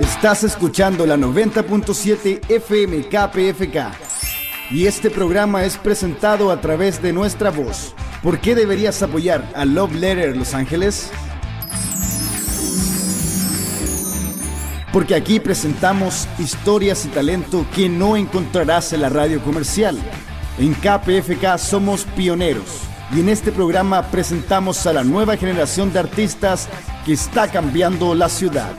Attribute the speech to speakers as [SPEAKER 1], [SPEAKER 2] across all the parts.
[SPEAKER 1] Estás escuchando la 90.7 FM KPFK. Y este programa es presentado a través de nuestra voz. ¿Por qué deberías apoyar a Love Letter Los Ángeles? Porque aquí presentamos historias y talento que no encontrarás en la radio comercial. En KPFK somos pioneros y en este programa presentamos a la nueva generación de artistas que está cambiando la ciudad.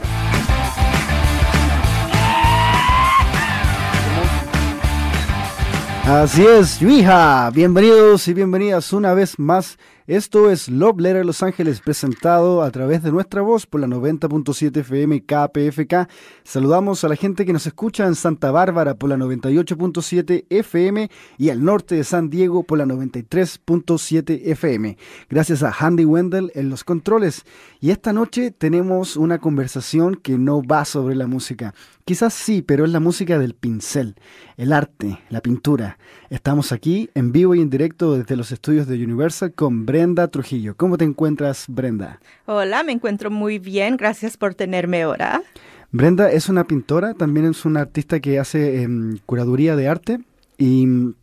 [SPEAKER 1] Así
[SPEAKER 2] es, Yuija. Bienvenidos y bienvenidas una vez más esto es Love Letter Los Ángeles presentado a través de nuestra voz por la 90.7 FM KPFK. Saludamos a la gente que nos escucha en Santa Bárbara por la 98.7 FM y al norte de San Diego por la 93.7 FM. Gracias a Handy Wendell en los controles. Y esta noche tenemos una conversación que no va sobre la música. Quizás sí, pero es la música del pincel, el arte, la pintura. Estamos aquí en vivo y en directo desde los estudios de Universal con Brenda Trujillo. ¿Cómo te encuentras, Brenda?
[SPEAKER 3] Hola, me encuentro muy bien. Gracias por tenerme ahora.
[SPEAKER 2] Brenda es una pintora, también es una artista que hace em, curaduría de arte y mm,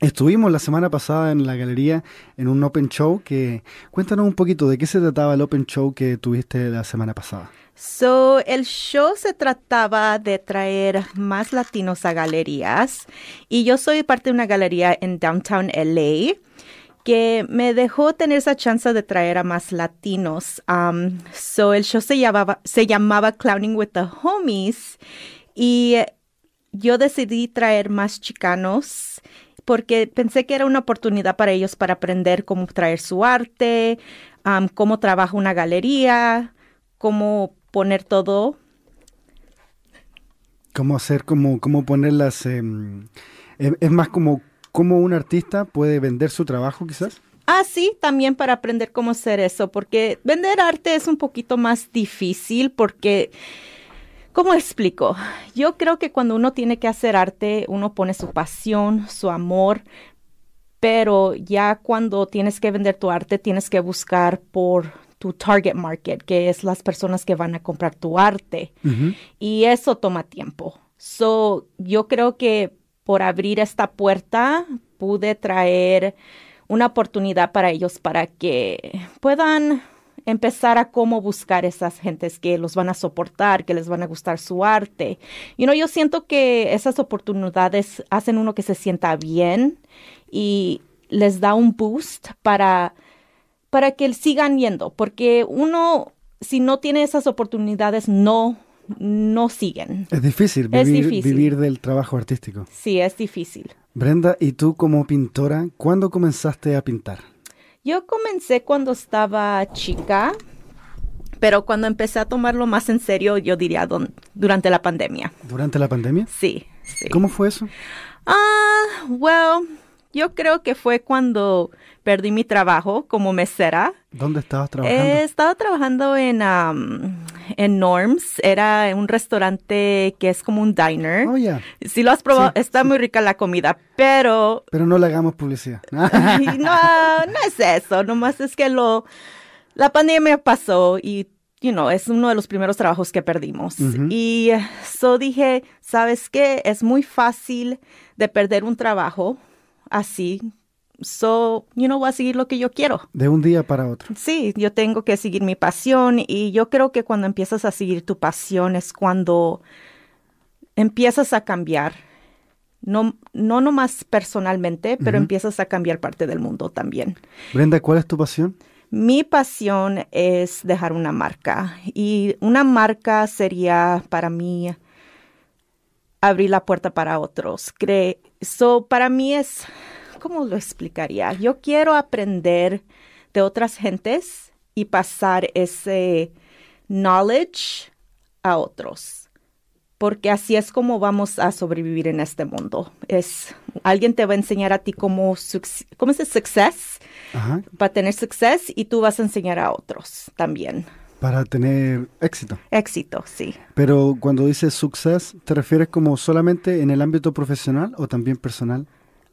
[SPEAKER 2] estuvimos la semana pasada en la galería en un open show que cuéntanos un poquito de qué se trataba el open show que tuviste la semana pasada.
[SPEAKER 3] So, el show se trataba de traer más latinos a galerías y yo soy parte de una galería en Downtown LA que me dejó tener esa chance de traer a más latinos. Um, so el show se llamaba, se llamaba Clowning with the Homies y eh, yo decidí traer más chicanos porque pensé que era una oportunidad para ellos para aprender cómo traer su arte, um, cómo trabaja una galería, cómo poner todo.
[SPEAKER 2] Cómo hacer, cómo, cómo em, em, es más como cómo un artista puede vender su trabajo quizás?
[SPEAKER 3] Ah, sí, también para aprender cómo hacer eso, porque vender arte es un poquito más difícil porque... ¿Cómo explico? Yo creo que cuando uno tiene que hacer arte, uno pone su pasión, su amor, pero ya cuando tienes que vender tu arte, tienes que buscar por tu target market, que es las personas que van a comprar tu arte. Y eso toma tiempo. So, yo creo que por abrir esta puerta pude traer una oportunidad para ellos para que puedan empezar a cómo buscar esas gentes que los van a soportar, que les van a gustar su arte. Y yo siento que esas oportunidades hacen uno que se sienta bien y les da un boost para, para que sigan yendo, porque uno, si no tiene esas oportunidades, no no siguen. Es
[SPEAKER 2] difícil, vivir, del trabajo artístico.
[SPEAKER 3] Sí, es difícil.
[SPEAKER 2] Brenda, ¿y tú como pintora, cuándo comenzaste a pintar?
[SPEAKER 3] Yo comencé cuando estaba chica, pero cuando empecé a tomarlo más en serio, yo diría durante la pandemia.
[SPEAKER 2] ¿Durante la pandemia? Sí. ¿Cómo fue eso?
[SPEAKER 3] Ah, well, yo creo que fue cuando perdí mi trabajo como mesera.
[SPEAKER 2] ¿Dónde estabas trabajando? Eh,
[SPEAKER 3] estaba trabajando en, en Norms. Era un restaurante que es como un diner. Oh, ya. Si lo has probado, está muy rica la comida, pero...
[SPEAKER 2] Pero no le hagamos publicidad. no,
[SPEAKER 3] no es eso. Nomás es que lo... La pandemia pasó y you know, es uno de los primeros trabajos que perdimos. Y so dije, ¿sabes qué? Es muy fácil de perder un trabajo así So, yo no know, voy a seguir lo que yo quiero.
[SPEAKER 2] De un día para otro.
[SPEAKER 3] Sí, yo tengo que seguir mi pasión y yo creo que cuando empiezas a seguir tu pasión es cuando empiezas a cambiar. No, no nomás personalmente, pero empiezas a cambiar parte del mundo también.
[SPEAKER 2] Brenda, ¿cuál es tu pasión?
[SPEAKER 3] Mi pasión es dejar una marca y una marca sería para mí abrir la puerta para otros. so, para mí es ¿cómo lo explicaría? Yo quiero aprender de otras gentes y pasar ese knowledge a otros. Porque así es como vamos a sobrevivir en este mundo. Es alguien te va a enseñar a ti cómo, cómo es el success, Ajá. para tener success y tú vas a enseñar a otros también.
[SPEAKER 2] Para tener éxito.
[SPEAKER 3] Éxito, sí.
[SPEAKER 2] Pero cuando dices success, ¿te refieres como solamente en el ámbito profesional o también personal?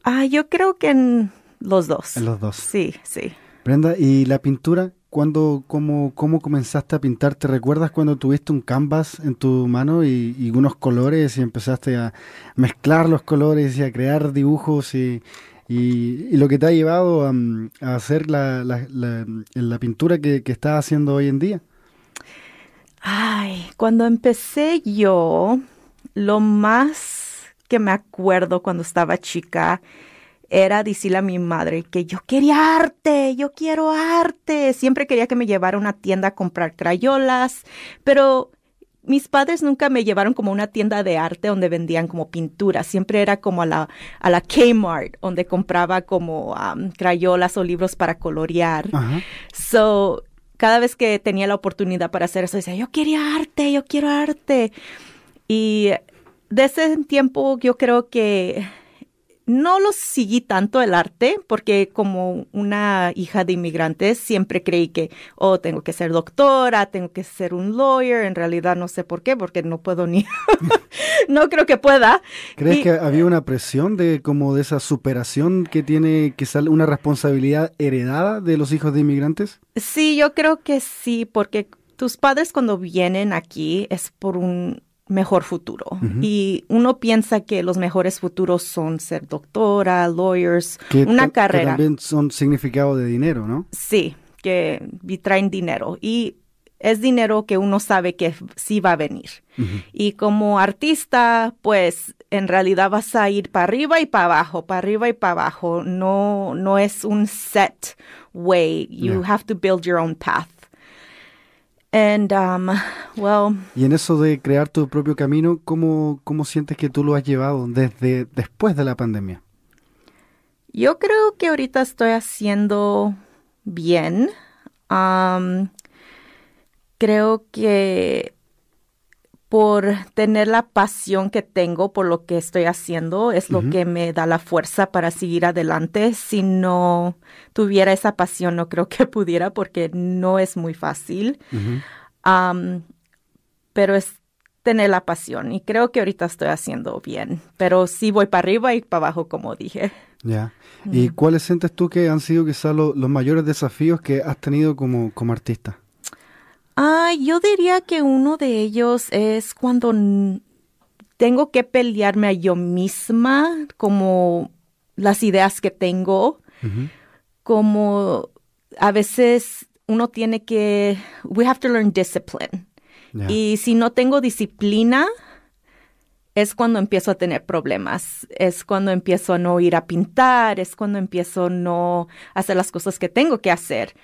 [SPEAKER 3] Ah, yo creo que en los dos. En los dos. Sí, sí.
[SPEAKER 2] Brenda, ¿y la pintura? ¿Cuándo, cómo, cómo comenzaste a pintar? ¿Te recuerdas cuando tuviste un canvas en tu mano y, unos colores y empezaste a mezclar los colores y a crear dibujos y, lo que te ha llevado a, mm, hacer la, pintura que, que, estás haciendo hoy en día.
[SPEAKER 3] Ay, cuando empecé yo, lo más que me acuerdo cuando estaba chica era decirle a mi madre que yo quería arte, yo quiero arte. Siempre quería que me llevara a una tienda a comprar crayolas, pero mis padres nunca me llevaron como a una tienda de arte donde vendían como pinturas. siempre era como a la, a la Kmart, donde compraba como crayolas o libros para colorear. So, cada vez que tenía la oportunidad para hacer eso, decía, yo quería arte, yo quiero arte. Y de ese tiempo yo creo que no lo seguí tanto el arte porque como una hija de inmigrantes siempre creí que, oh, tengo que ser doctora, tengo que ser un lawyer. En realidad no sé por qué, porque no puedo ni, no creo que pueda. ¿Crees que
[SPEAKER 2] había una presión de como de esa superación que tiene, que sale una responsabilidad heredada de los hijos de inmigrantes?
[SPEAKER 3] Sí, yo creo que sí, porque tus padres cuando vienen aquí es por un, mejor futuro. Y uno piensa que los mejores futuros son ser doctora, lawyers, una carrera. Que también
[SPEAKER 2] son significado de dinero, ¿no?
[SPEAKER 3] Sí, que traen dinero. Y es dinero que uno sabe que sí va a venir. Y como artista, pues en realidad vas a ir para arriba y para abajo, para arriba y para abajo. No, no es un set way. You have to build your own path. Um,
[SPEAKER 2] y en eso de crear tu propio camino, ¿cómo, ¿cómo sientes que tú lo has llevado desde después de la pandemia?
[SPEAKER 3] Yo creo que ahorita estoy haciendo bien. Um, creo que por tener la pasión que tengo por lo que estoy haciendo, es lo que me da la fuerza para seguir adelante. Si no tuviera esa pasión, no creo que pudiera porque no es muy fácil. pero es tener la pasión y creo que ahorita estoy haciendo bien, pero sí voy para arriba y para abajo, como dije.
[SPEAKER 2] Ya. ¿Y cuáles sientes tú que han sido quizás los mayores desafíos que has tenido como artista?
[SPEAKER 3] Ah, yo diría que uno de ellos es cuando tengo que pelearme a yo misma, como las ideas que tengo, como a veces uno tiene que, we have to learn discipline. Y si no tengo disciplina, es cuando empiezo a tener problemas, es cuando empiezo a no ir a pintar, es cuando empiezo a no hacer las cosas que tengo que hacer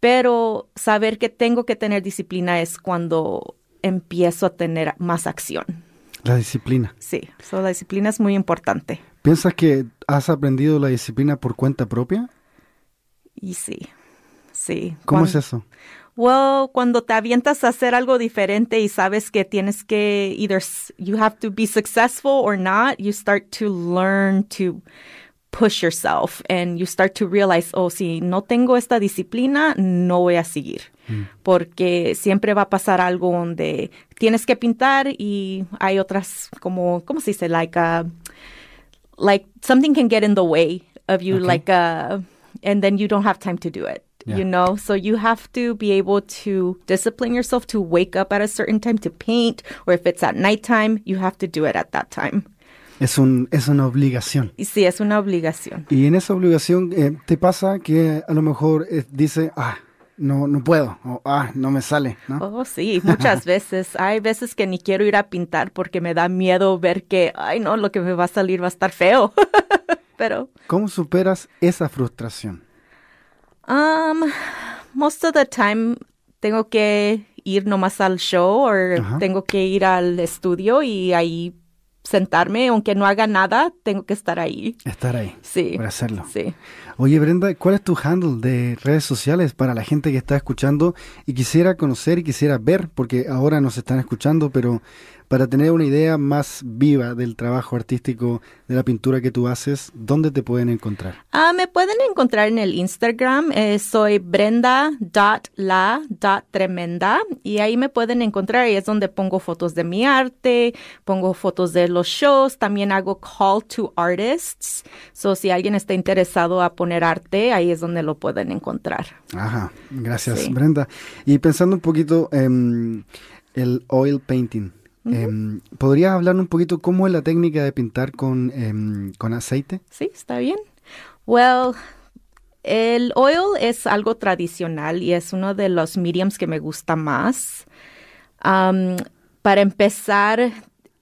[SPEAKER 3] pero saber que tengo que tener disciplina es cuando empiezo a tener más acción.
[SPEAKER 2] La disciplina.
[SPEAKER 3] Sí, so, la disciplina es muy importante.
[SPEAKER 2] ¿Piensas que has aprendido la disciplina por cuenta propia?
[SPEAKER 3] Y sí, sí. ¿Cómo es eso? Well, cuando te avientas a hacer algo diferente y sabes que tienes que either you have to be successful or not, you start to learn to push yourself and you start to realize, oh, si no tengo esta disciplina, no voy a seguir. Mm. Porque siempre va a pasar algo donde tienes que pintar y hay otras como, ¿cómo se dice? Like, a, like something can get in the way of you, okay. like, a, and then you don't have time to do it. Yeah. You know, so you have to be able to discipline yourself to wake up at a certain time to paint, or if it's at nighttime, you have to do it at that time.
[SPEAKER 2] Es, un, es una obligación.
[SPEAKER 3] Y sí, es una obligación.
[SPEAKER 2] Y en esa obligación eh, te pasa que a lo mejor eh, dice, ah, no, no
[SPEAKER 1] puedo, o ah, no me sale.
[SPEAKER 3] ¿no? Oh, sí, muchas veces. Hay veces que ni quiero ir a pintar porque me da miedo ver que, ay, no, lo que me va a salir va a estar feo. Pero.
[SPEAKER 2] ¿Cómo superas esa frustración?
[SPEAKER 3] Um, most of the time tengo que ir nomás al show o tengo que ir al estudio y ahí sentarme, aunque no haga nada, tengo que estar ahí. Estar ahí. Sí. Para hacerlo. Sí.
[SPEAKER 2] Oye, Brenda, ¿cuál es tu handle de redes sociales para la gente que está escuchando y quisiera conocer y quisiera ver? Porque ahora nos están escuchando, pero para tener una idea más viva del trabajo artístico de la pintura que tú haces, ¿dónde te pueden encontrar?
[SPEAKER 3] Ah, me pueden encontrar en el Instagram, eh, soy brenda.la.tremenda y ahí me pueden encontrar y es donde pongo fotos de mi arte, pongo fotos de los shows, también hago call to artists, so si alguien está interesado a poner arte, ahí es donde lo pueden encontrar.
[SPEAKER 2] Ajá, gracias Brenda. Y pensando un poquito en el oil painting, Em, ¿Podrías hablar un poquito cómo es la técnica de pintar em, con, aceite?
[SPEAKER 3] Sí, está bien. Well, el oil es algo tradicional y es uno de los mediums que me gusta más. para empezar,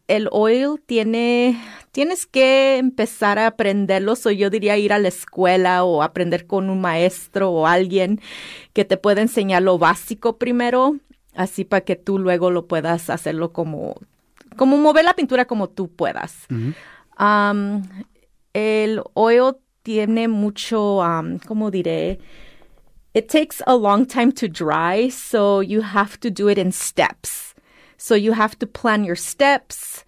[SPEAKER 3] el oil tiene, tienes que empezar a aprenderlo. O yo diría ir a la escuela o aprender con un maestro o alguien que te pueda enseñar lo básico primero así para que tú luego lo puedas hacerlo como, como mover la pintura como tú puedas. el hoyo tiene mucho, ¿cómo diré? It takes a long time to dry, so you have to do it in steps. So you have to plan your steps.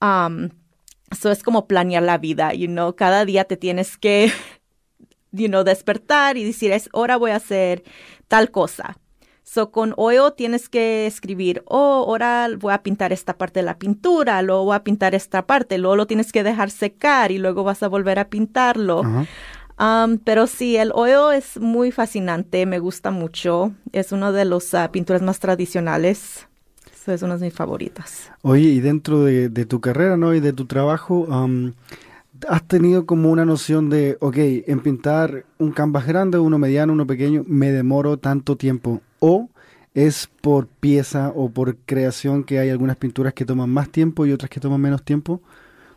[SPEAKER 3] so es como planear la vida, you know, cada día te tienes que, you know, despertar y decir, es hora voy a hacer tal cosa con oeo tienes que escribir, oh, ahora voy a pintar esta parte de la pintura, luego voy a pintar esta parte, luego lo tienes que dejar secar y luego vas a volver a pintarlo. Um, pero sí, el hoyo es muy fascinante, me gusta mucho. Es una de las ah, pinturas más tradicionales. es una de mis favoritas.
[SPEAKER 2] Oye, y dentro de, tu carrera, ¿no? Y de tu trabajo, um, has tenido como una noción de, ok, en pintar un canvas grande, uno mediano, uno pequeño, me demoro tanto tiempo? ¿O es por pieza o por creación que hay algunas pinturas que toman más tiempo y otras que toman menos tiempo?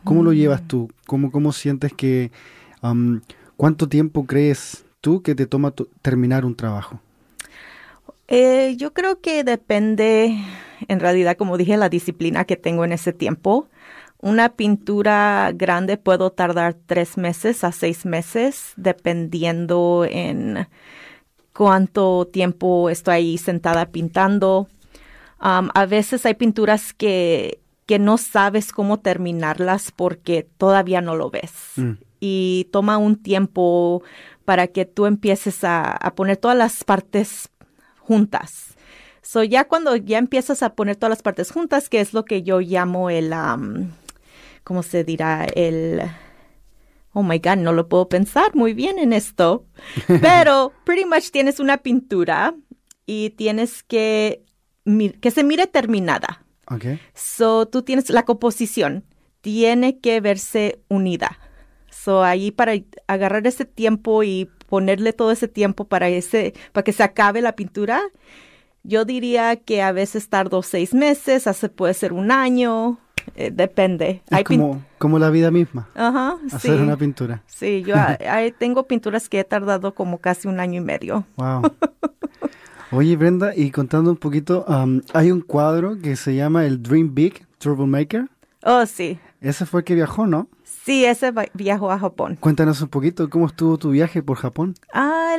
[SPEAKER 2] ¿Cómo lo llevas mm. tú? ¿Cómo, cómo sientes que... ¿Cuánto tiempo crees tú que te toma terminar un trabajo?
[SPEAKER 3] Eh, yo creo que depende, en realidad, como dije, la disciplina que tengo en ese tiempo. Una pintura grande puedo tardar tres meses a seis meses, dependiendo en cuánto tiempo estoy ahí sentada pintando. Um, a veces hay pinturas que, que, no sabes cómo terminarlas porque todavía no lo ves. Mm. Y toma un tiempo para que tú empieces a, poner todas las partes juntas. So ya cuando ya empiezas a poner todas las partes juntas, que es lo que yo llamo el um, ¿cómo se dirá? El, oh my God, no lo puedo pensar muy bien en esto. Pero pretty much tienes una pintura y tienes que que se mire terminada. Okay. So tú tienes la composición, tiene que verse unida. So ahí para agarrar ese tiempo y ponerle todo ese tiempo para ese, para que se acabe la pintura, yo diría que a veces tardo seis meses, hace puede ser un año, Eh, depende. Hay como,
[SPEAKER 2] como, la vida misma. Ajá, hacer una pintura.
[SPEAKER 3] Sí, yo tengo pinturas que he tardado como casi un año y medio.
[SPEAKER 2] Wow. Oye, Brenda, y contando un poquito, hay un cuadro que se llama el Dream Big maker Oh, sí. Ese fue el que viajó, ¿no?
[SPEAKER 3] Sí, ese viajó a Japón.
[SPEAKER 2] Cuéntanos un poquito, ¿cómo estuvo tu viaje por Japón?
[SPEAKER 3] Ah,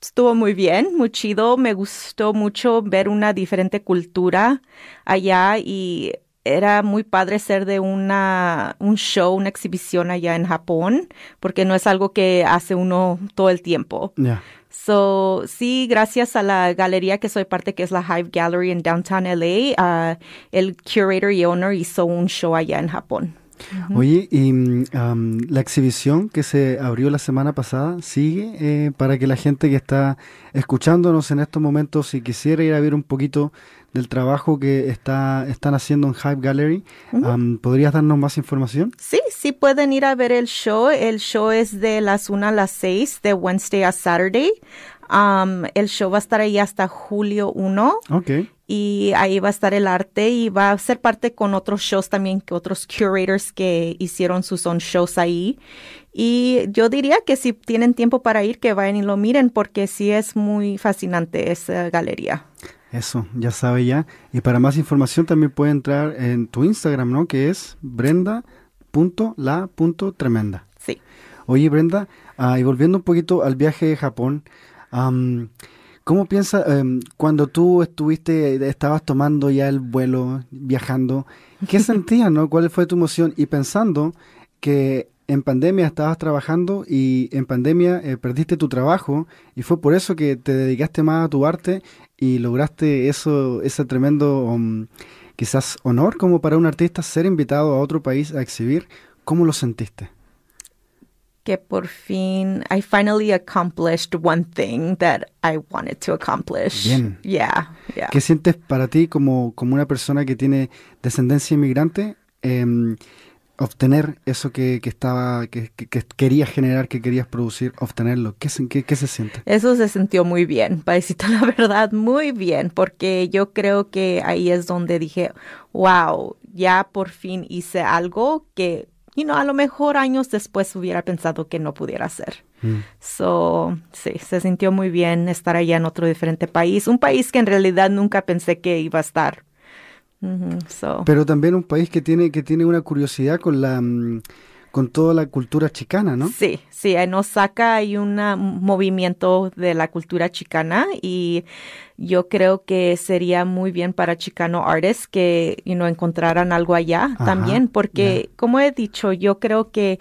[SPEAKER 3] estuvo muy bien, muy chido. Me gustó mucho ver una diferente cultura allá y era muy padre ser de una, un show, una exhibición allá en Japón, porque no es algo que hace uno todo el tiempo. So, sí, gracias a la galería que soy parte, que es la Hive Gallery en Downtown LA, ah, el curator y owner hizo un show allá en Japón.
[SPEAKER 2] Oye, y mm, la exhibición que se abrió la semana pasada sigue eh, para que la gente que está escuchándonos en estos momentos, si quisiera ir a ver un poquito del trabajo que está, están haciendo en Hype Gallery, ¿podrías darnos más información?
[SPEAKER 3] Sí, sí pueden ir a ver el show. El show es de las 1 a las 6, de Wednesday a Saturday. el show va a estar ahí hasta julio 1. Okay y ahí va a estar el arte y va a ser parte con otros shows también, que otros curators que hicieron sus own shows ahí. Y yo diría que si tienen tiempo para ir, que vayan y lo miren, porque sí es muy fascinante esa galería.
[SPEAKER 2] Eso, ya sabe ya. Y para más información también puede entrar en tu Instagram, ¿no? Que es punto tremenda Sí. Oye, Brenda, ah, y volviendo un poquito al viaje de Japón, ¿Cómo piensas, em, cuando tú estuviste, estabas tomando ya el vuelo, viajando, qué sentías, no? ¿Cuál fue tu emoción? Y pensando que en pandemia estabas trabajando y en pandemia eh, perdiste tu trabajo y fue por eso que te dedicaste más a tu arte y lograste eso, ese tremendo um, quizás honor como para un artista ser invitado a otro país a exhibir. ¿Cómo lo sentiste?
[SPEAKER 3] que por fin I finally accomplished one thing that I wanted to accomplish. Bien. Yeah,
[SPEAKER 2] ¿Qué sientes para ti como, como una persona que tiene descendencia inmigrante? Em, obtener eso que, estaba, que, que, querías generar, que querías producir, obtenerlo. ¿Qué, qué, qué se siente?
[SPEAKER 3] Eso se sintió muy bien, para la verdad, muy bien, porque yo creo que ahí es donde dije, wow, ya por fin hice algo que y no, a lo mejor años después hubiera pensado que no pudiera ser. Mm. So, sí, se sintió muy bien estar allá en otro diferente país, un país que en realidad nunca pensé que iba a estar.
[SPEAKER 2] Pero también un país que tiene, que tiene una curiosidad con la mm, con toda la cultura chicana, ¿no? Sí,
[SPEAKER 3] sí, en Osaka hay un movimiento de la cultura chicana y yo creo que sería muy bien para Chicano Artists que ¿no? encontraran algo allá también, porque como he dicho, yo creo que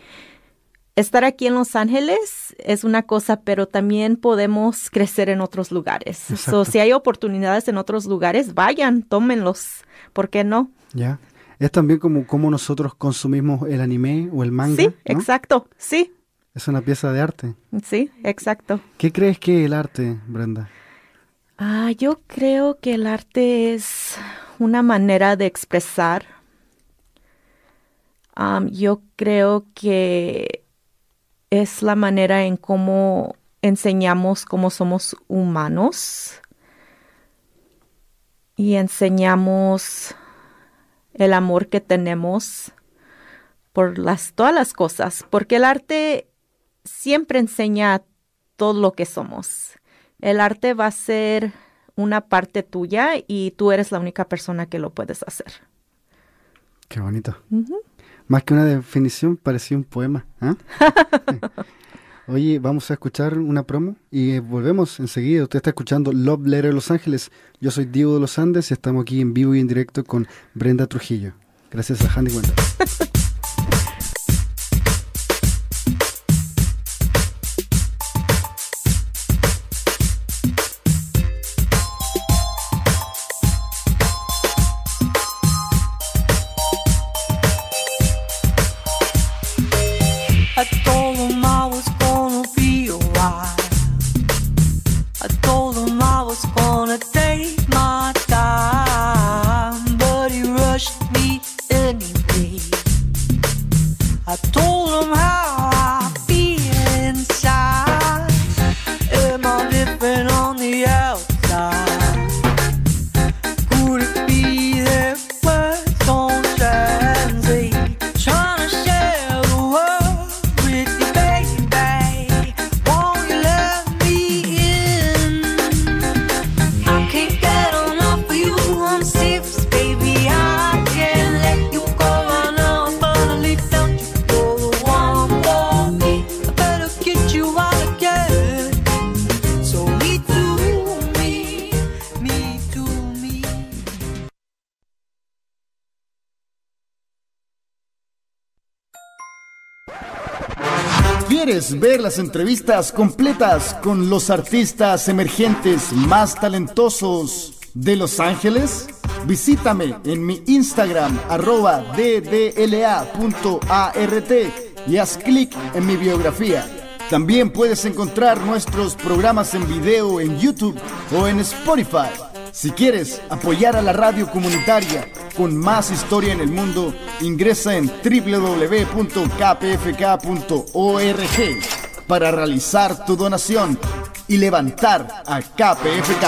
[SPEAKER 3] estar aquí en Los Ángeles es una cosa, pero también podemos crecer en otros lugares. So, si hay oportunidades en otros lugares, vayan, tómenlos, ¿por qué no?
[SPEAKER 2] Ya. Es también como como nosotros consumimos el anime o el manga. Sí,
[SPEAKER 3] exacto, sí.
[SPEAKER 2] Es una pieza de arte. Sí, exacto. ¿Qué crees que es el arte, Brenda?
[SPEAKER 3] Ah, yo creo que el arte es una manera de expresar. yo creo que es la manera en cómo enseñamos cómo somos humanos y enseñamos el amor que tenemos por las, todas las cosas, porque el arte siempre enseña todo lo que somos. El arte va a ser una parte tuya y tú eres la única persona que lo puedes hacer.
[SPEAKER 2] Qué bonito. Más que una definición, parecía un poema. ¿ah? Oye, vamos a escuchar una promo y eh, volvemos enseguida. Usted está escuchando Love Letter Los Ángeles. Yo soy Diego de los Andes y estamos aquí en vivo y en directo con Brenda Trujillo. Gracias a Handy
[SPEAKER 1] ¿Quieres ver las entrevistas completas con los artistas emergentes más talentosos de Los Ángeles? Visítame en mi Instagram arroba ddla.art y haz clic en mi biografía. También puedes encontrar nuestros programas en video en YouTube o en Spotify. Si quieres apoyar a la radio comunitaria con más historia en el mundo, ingresa en www.kpfk.org para realizar tu donación y levantar a KPFK.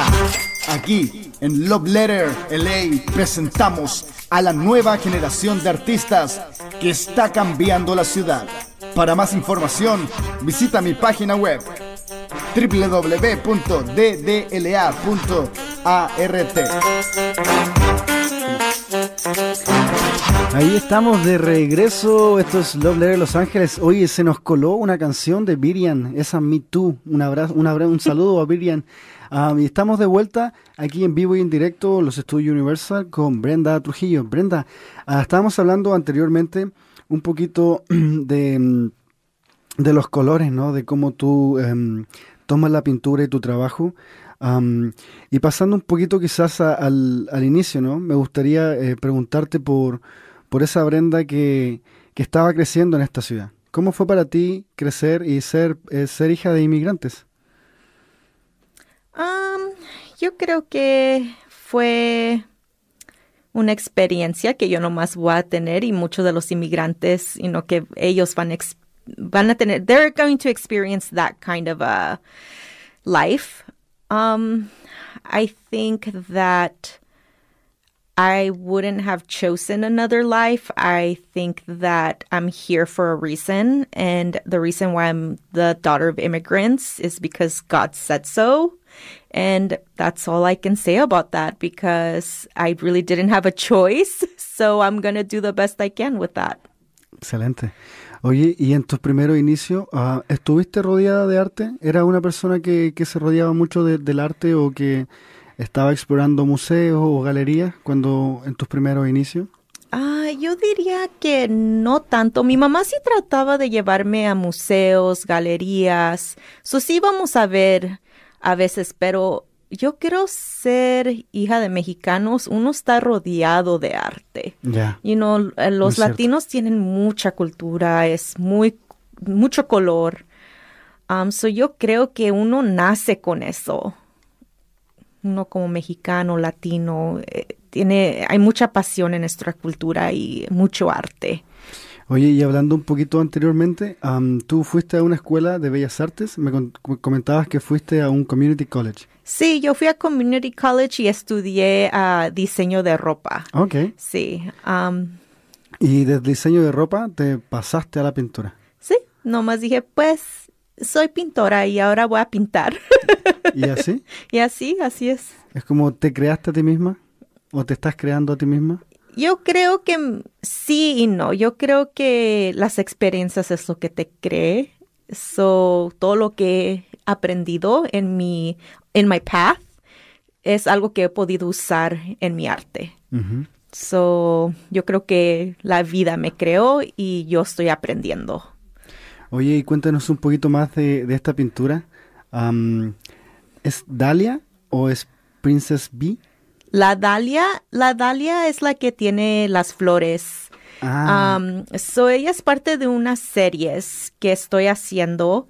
[SPEAKER 1] Aquí en Love Letter LA presentamos a la nueva generación de artistas que está cambiando la ciudad. Para más información, visita mi página web www.ddla.org ART.
[SPEAKER 2] Ahí estamos de regreso. Esto es Love Letter Los Ángeles. Hoy se nos coló una canción de Virian, esa Me Too. Un abrazo, un, abrazo, un saludo a Virian. Ah, y estamos de vuelta aquí en vivo y en directo, los estudios Universal, con Brenda Trujillo. Brenda, ah, estábamos hablando anteriormente un poquito de, de los colores, ¿no? De cómo tú em, tomas la pintura y tu trabajo y pasando un poquito quizás al, al, inicio, ¿no? Me gustaría eh, preguntarte por, por esa Brenda que, que, estaba creciendo en esta ciudad. ¿Cómo fue para ti crecer y ser, eh, ser hija de inmigrantes?
[SPEAKER 3] yo creo que fue una experiencia que yo nomás voy a tener y muchos de los inmigrantes, sino que ellos van, van a tener, they're going to experience that kind of a uh, life. Um, I think that I wouldn't have chosen another life. I think that I'm here for a reason. And the reason why I'm the daughter of immigrants is because God said so. And that's all I can say about that because I really didn't have a choice. So I'm going to do the best I can with that.
[SPEAKER 2] Excelente. Oye, y en tus primeros inicios, ah, ¿estuviste rodeada de arte? ¿Era una persona que, se rodeaba mucho del arte o que estaba explorando museos o galerías cuando en tus primeros inicios?
[SPEAKER 3] Ah, yo diría que no tanto. Mi mamá sí trataba de llevarme a museos, galerías. sus sí íbamos a ver a veces, pero yo creo ser hija de mexicanos, uno está rodeado de arte. Ya. Eh, los latinos tienen mucha cultura, es muy mucho color. Um, yo creo que uno nace con eso. Uno como mexicano, latino, eh, tiene, hay mucha pasión en nuestra cultura y mucho arte.
[SPEAKER 2] Oye, y hablando un poquito anteriormente, um, tú fuiste a una escuela de bellas artes, me comentabas que fuiste a un community college.
[SPEAKER 3] Sí, yo fui a Community College y estudié ah, diseño de ropa. Ok. Sí. Um,
[SPEAKER 2] ¿Y del diseño de ropa te pasaste a la pintura?
[SPEAKER 3] Sí, nomás dije, pues soy pintora y ahora voy a pintar. ¿Y así? y así, así es.
[SPEAKER 2] ¿Es como te creaste a ti misma? ¿O te estás creando a ti misma?
[SPEAKER 3] Yo creo que sí y no. Yo creo que las experiencias es lo que te cree So, todo lo que he aprendido en mi en my path es algo que he podido usar en mi arte. So, yo creo que la vida me creó y yo estoy aprendiendo.
[SPEAKER 2] Oye, y cuéntanos un poquito más de, esta pintura. ¿Es Dahlia o es Princess Bee?
[SPEAKER 3] La Dalia, la Dalia es la que tiene las flores Ah. ella es parte de unas series que estoy haciendo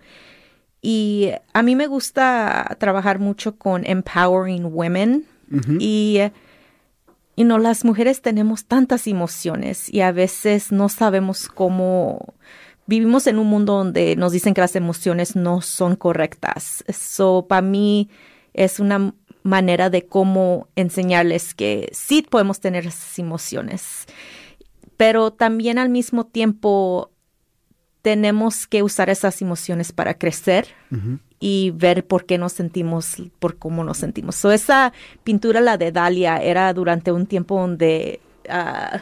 [SPEAKER 3] y a mí me gusta trabajar mucho con empowering women y y no las mujeres tenemos tantas emociones y a veces no sabemos cómo vivimos en un mundo donde nos dicen que las emociones no son correctas. Eso para mí es una manera de cómo enseñarles que sí podemos tener esas emociones pero también al mismo tiempo tenemos que usar esas emociones para crecer y ver por qué nos sentimos, por cómo nos sentimos. esa pintura, la de Dalia, era durante un tiempo donde ah,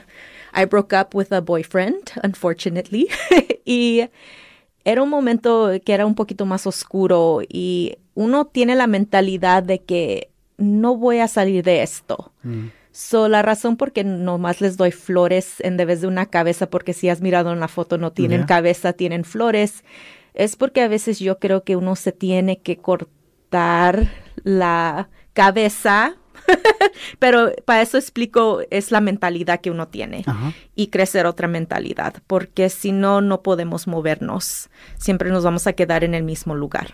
[SPEAKER 3] I broke up with a boyfriend, unfortunately, y era un momento que era un poquito más oscuro y uno tiene la mentalidad de que no voy a salir de esto. So, la razón por qué nomás les doy flores en vez de una cabeza, porque si has mirado en la foto no tienen cabeza, tienen flores, es porque a veces yo creo que uno se tiene que cortar la cabeza pero para eso explico, es la mentalidad que uno tiene y crecer otra mentalidad, porque si no, no podemos movernos. Siempre nos vamos a quedar en el mismo lugar.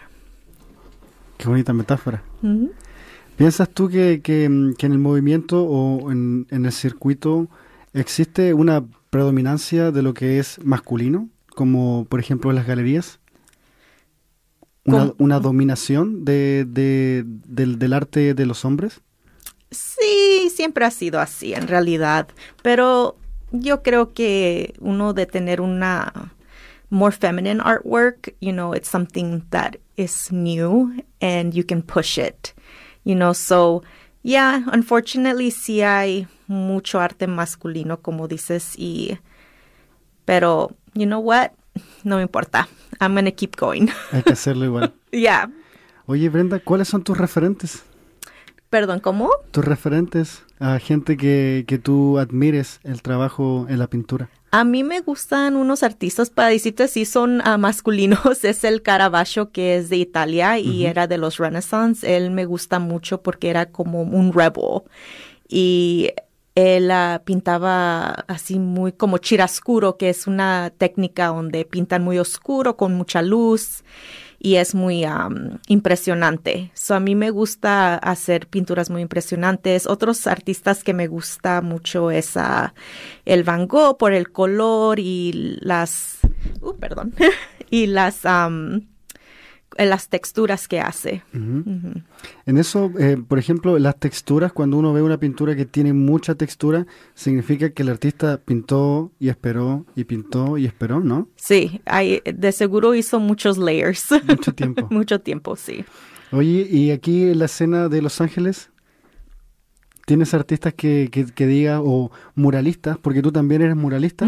[SPEAKER 2] Qué bonita metáfora. ¿Piensas tú que, en el movimiento o en, el circuito existe una predominancia de lo que es masculino, como por ejemplo en las galerías? ¿Una, dominación del, del arte de los hombres?
[SPEAKER 3] Sí, siempre ha sido así en realidad, pero yo creo que uno de tener una more feminine artwork, you know, it's something that is new and you can push it. You know, so yeah, unfortunately sí hay mucho arte masculino, como dices, y pero you know what? No me importa. I'm gonna keep going. Hay que
[SPEAKER 2] hacerlo igual. yeah. Oye, Brenda, ¿cuáles son tus referentes? Perdón, ¿cómo? Tus referentes a gente que, que tú admires el trabajo en la pintura.
[SPEAKER 3] A mí me gustan unos artistas, para decirte si son ah, masculinos. Es el Caravaggio, que es de Italia y era de los Renaissance. Él me gusta mucho porque era como un rebel. Y él ah, pintaba así muy como chirascuro, que es una técnica donde pintan muy oscuro, con mucha luz y es muy impresionante. So, a mí me gusta hacer pinturas muy impresionantes. Otros artistas que me gusta mucho es ah, el Van Gogh por el color y las, uh, perdón, y las en las texturas que hace.
[SPEAKER 2] En eso, eh, por ejemplo, las texturas, cuando uno ve una pintura que tiene mucha textura, significa que el artista pintó y esperó y pintó y esperó, ¿no?
[SPEAKER 3] Sí, hay, de seguro hizo muchos layers. Mucho tiempo. Mucho tiempo, sí.
[SPEAKER 2] Oye, ¿y aquí en la escena de Los Ángeles? ¿Tienes artistas que, que, diga, o muralistas, porque tú también eres muralista?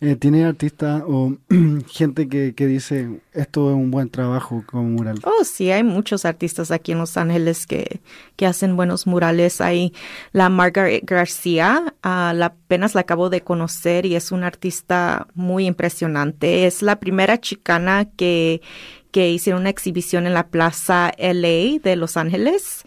[SPEAKER 2] Eh, ¿Tiene artistas o gente que, dice esto es un buen
[SPEAKER 3] trabajo como mural? Oh, sí, hay muchos artistas aquí en Los Ángeles que, que hacen buenos murales. Hay la Margaret García, ah, apenas la acabo de conocer y es una artista muy impresionante. Es la primera chicana que, que hicieron una exhibición en la Plaza LA de Los Ángeles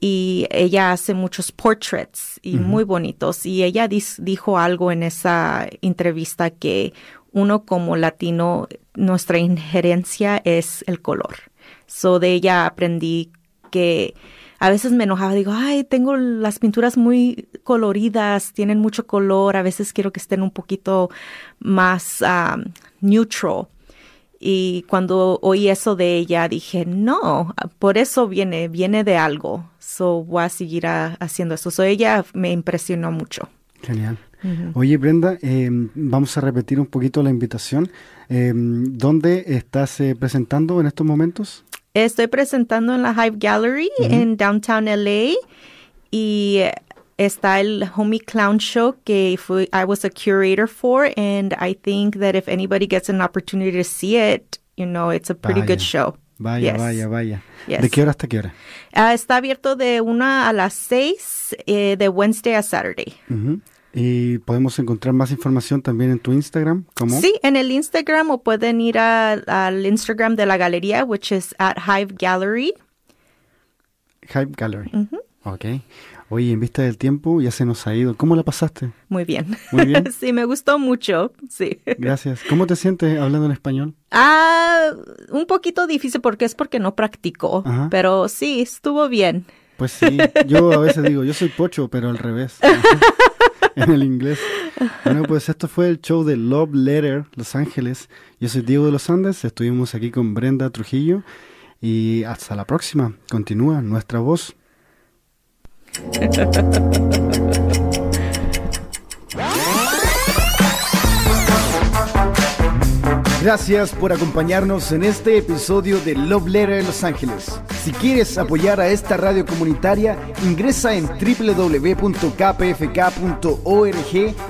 [SPEAKER 3] y ella hace muchos portraits y muy bonitos. Y ella dijo algo en esa entrevista que uno como latino, nuestra injerencia es el color. So de ella aprendí que a veces me enojaba, digo, ay, tengo las pinturas muy coloridas, tienen mucho color, a veces quiero que estén un poquito más neutro. Ah, neutral y cuando oí eso de ella, dije, no, por eso viene, viene de algo. So voy a seguir haciendo eso. So ella me impresionó mucho.
[SPEAKER 2] Genial. Oye, Brenda, eh, vamos a repetir un poquito la invitación. Eh, ¿Dónde estás eh, presentando en estos momentos?
[SPEAKER 3] Estoy presentando en la Hive Gallery en Downtown LA y está el Homie Clown Show que fui, I was a curator for, and I think that if anybody gets an opportunity to see it, you know, it's a pretty good show.
[SPEAKER 2] Vaya, vaya, vaya. ¿De qué hora hasta qué hora?
[SPEAKER 3] Ah, está abierto de 1 a las 6, eh, de Wednesday a Saturday.
[SPEAKER 2] Y podemos encontrar más información también en tu Instagram. ¿Cómo? Sí,
[SPEAKER 3] en el Instagram o pueden ir al Instagram de la galería, which is at Hive Gallery.
[SPEAKER 2] Hive Gallery. Uh Ok. Oye, en vista del tiempo ya se nos ha ido. ¿Cómo la pasaste?
[SPEAKER 3] Muy bien. Muy bien. sí, me gustó mucho. Sí.
[SPEAKER 2] Gracias. ¿Cómo te sientes hablando en español?
[SPEAKER 3] Ah, un poquito difícil porque es porque no practico, pero sí, estuvo bien. Pues sí, yo
[SPEAKER 2] a veces digo, yo soy pocho, pero al revés. en el inglés. Bueno, pues esto fue el show de Love Letter Los Ángeles. Yo soy Diego de los Andes, estuvimos aquí con Brenda Trujillo y hasta la próxima. Continúa nuestra voz.
[SPEAKER 1] Gracias por acompañarnos en este episodio de Love Letter en Los Ángeles. Si quieres apoyar a esta radio comunitaria, ingresa en www.kpfk.org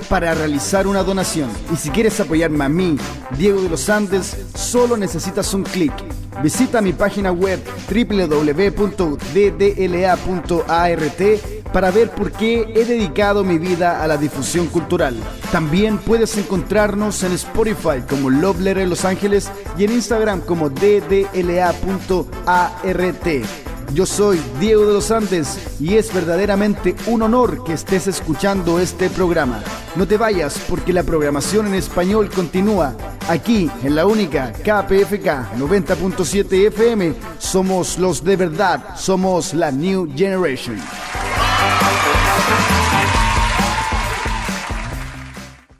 [SPEAKER 1] para realizar una donación. Y si quieres apoyarme a mí, Diego de los Andes, solo necesitas un clic Visita mi página web www.ddla.art para ver por qué he dedicado mi vida a la difusión cultural. También puedes encontrarnos en Spotify como Loveler Los Ángeles y en Instagram como ddla.art. Yo soy Diego de los Andes y es verdaderamente un honor que estés escuchando este programa. No te vayas porque la programación en español continúa. Aquí, en la única KPFK 90.7 FM, somos los de verdad, somos la New Generation.